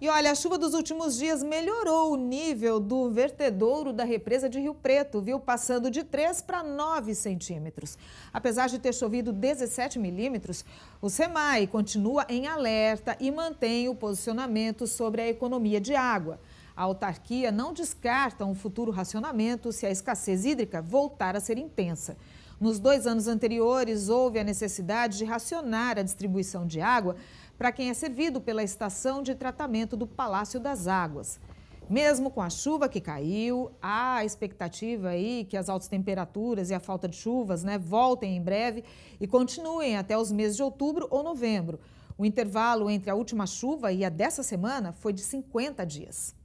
E olha, a chuva dos últimos dias melhorou o nível do vertedouro da represa de Rio Preto, viu? Passando de 3 para 9 centímetros. Apesar de ter chovido 17 milímetros, o SEMAI continua em alerta e mantém o posicionamento sobre a economia de água. A autarquia não descarta um futuro racionamento se a escassez hídrica voltar a ser intensa. Nos dois anos anteriores, houve a necessidade de racionar a distribuição de água para quem é servido pela estação de tratamento do Palácio das Águas. Mesmo com a chuva que caiu, há a expectativa aí que as altas temperaturas e a falta de chuvas né, voltem em breve e continuem até os meses de outubro ou novembro. O intervalo entre a última chuva e a dessa semana foi de 50 dias.